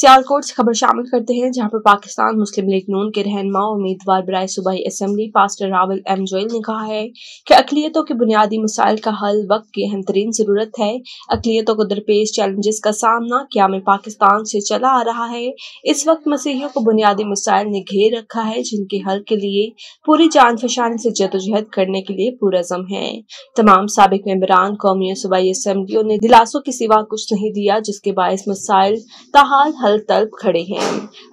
सियालकोट से खबर शामिल करते हैं जहां पर पाकिस्तान मुस्लिम लीग नून के रहनमा उम्मीदवार बरए सूबाई assembly pastor Rawal M Joel ने कहा है कि अकलीतों के बुनियादी मसाइल का हल वक्त की अहम तरीन जरूरत है अकलीतों को दरपेश चैलेंजेस का सामना क्या में पाकिस्तान से चला आ रहा है इस वक्त मसीहियों को बुनियादी मसाइल ने घेर रखा है जिनके हल के लिए पूरी जान फशानी से जदोजहद करने के लिए पुरजम है तमाम सबक मेम्बरान कौमी सूबाई असम्बलियों ने दिलासों के सिवा कुछ नहीं दिया जिसके बायस मसाइल ताहाल हल तलब खड़े हैं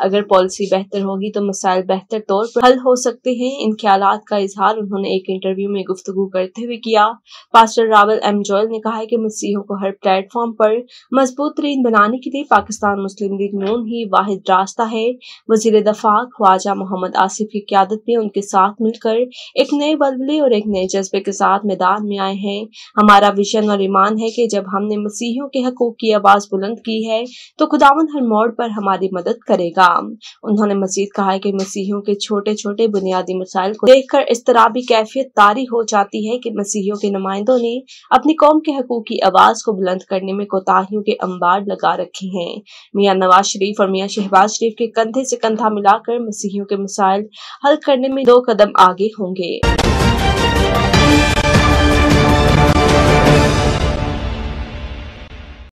अगर पॉलिसी बेहतर होगी तो मसाइल बेहतर तौर पर हल हो सकते हैं इन ख्याल का इजहार उन्होंने एक इंटरव्यू में गुफ्तु करते हुए किया पास्टर रावल एम जोयल ने कहा है कि मसीहों को हर प्लेटफॉर्म पर मजबूत तरीन बनाने के लिए पाकिस्तान मुस्लिम लीग नून ही वाहिद रास्ता है वजीर दफा ख्वाजा मोहम्मद आसिफ की क्यादत में उनके साथ मिलकर एक नए बदले और एक नए जज्बे के साथ मैदान में आए हैं हमारा विजन और ईमान है कि जब हमने मसीहियों के हकूक की आवाज़ बुलंद की है तो खुदावन हर मौत दौड़ पर हमारी मदद करेगा उन्होंने मजीद कहा कि मसीहियों के छोटे छोटे बुनियादी मसाइल को देखकर इस तरह भी कैफियत तारी हो जाती है कि मसीहियों के नुमाइंदों ने अपनी कौम के हकूक की आवाज को बुलंद करने में कोताहियों के अंबार लगा रखे हैं मियाँ नवाज शरीफ और मियाँ शहबाज शरीफ के कंधे से कंधा मिलाकर मसीहियों के मसाइल हल करने में दो कदम आगे होंगे